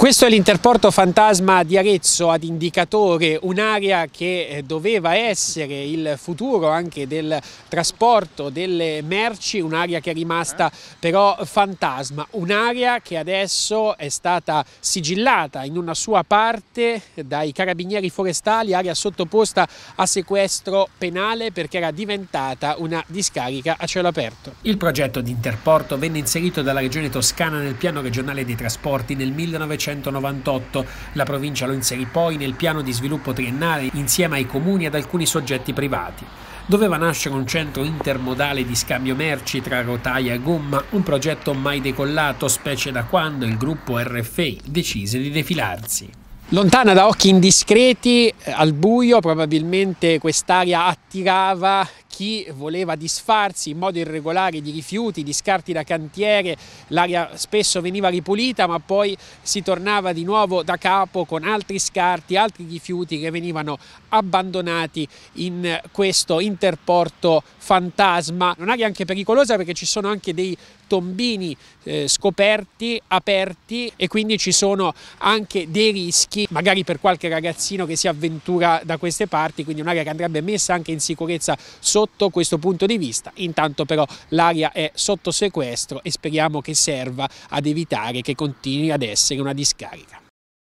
Questo è l'interporto fantasma di Arezzo ad indicatore, un'area che eh, doveva essere il futuro anche del trasporto delle merci, un'area che è rimasta però fantasma, un'area che adesso è stata sigillata in una sua parte dai carabinieri forestali, area sottoposta a sequestro penale perché era diventata una discarica a cielo aperto. Il progetto di interporto venne inserito dalla regione toscana nel piano regionale dei trasporti nel 1900 1998. La provincia lo inserì poi nel piano di sviluppo triennale insieme ai comuni e ad alcuni soggetti privati. Doveva nascere un centro intermodale di scambio merci tra rotaia e gomma, un progetto mai decollato, specie da quando il gruppo RFI decise di defilarsi. Lontana da occhi indiscreti, eh, al buio, probabilmente quest'area attirava chi voleva disfarsi in modo irregolare di rifiuti, di scarti da cantiere, l'aria spesso veniva ripulita ma poi si tornava di nuovo da capo con altri scarti, altri rifiuti che venivano abbandonati in questo interporto fantasma. Un'area anche pericolosa perché ci sono anche dei tombini eh, scoperti, aperti e quindi ci sono anche dei rischi, magari per qualche ragazzino che si avventura da queste parti, quindi un'area che andrebbe messa anche in sicurezza sotto sotto questo punto di vista. Intanto però l'aria è sotto sequestro e speriamo che serva ad evitare che continui ad essere una discarica.